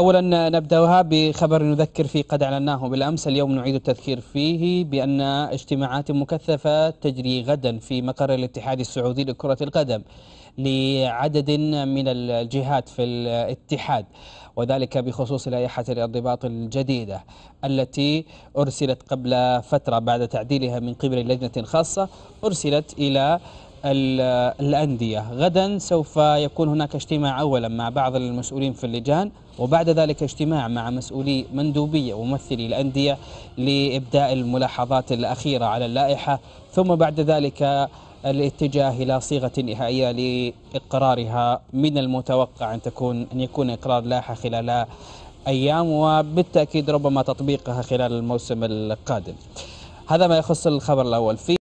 أولا نبدأها بخبر نذكر فيه قد أعلناه بالأمس اليوم نعيد التذكير فيه بأن اجتماعات مكثفة تجري غدا في مقر الاتحاد السعودي لكرة القدم لعدد من الجهات في الاتحاد وذلك بخصوص لائحة الانضباط الجديدة التي أرسلت قبل فترة بعد تعديلها من قبل لجنة خاصة أرسلت إلى الأندية غدا سوف يكون هناك اجتماع أولا مع بعض المسؤولين في اللجان وبعد ذلك اجتماع مع مسؤولي مندوبية وممثلي الأندية لإبداء الملاحظات الأخيرة على اللائحة ثم بعد ذلك الاتجاه إلى صيغة نهائية لإقرارها من المتوقع أن تكون أن يكون إقرار لائحة خلال أيام وبالتأكيد ربما تطبيقها خلال الموسم القادم هذا ما يخص الخبر الأول في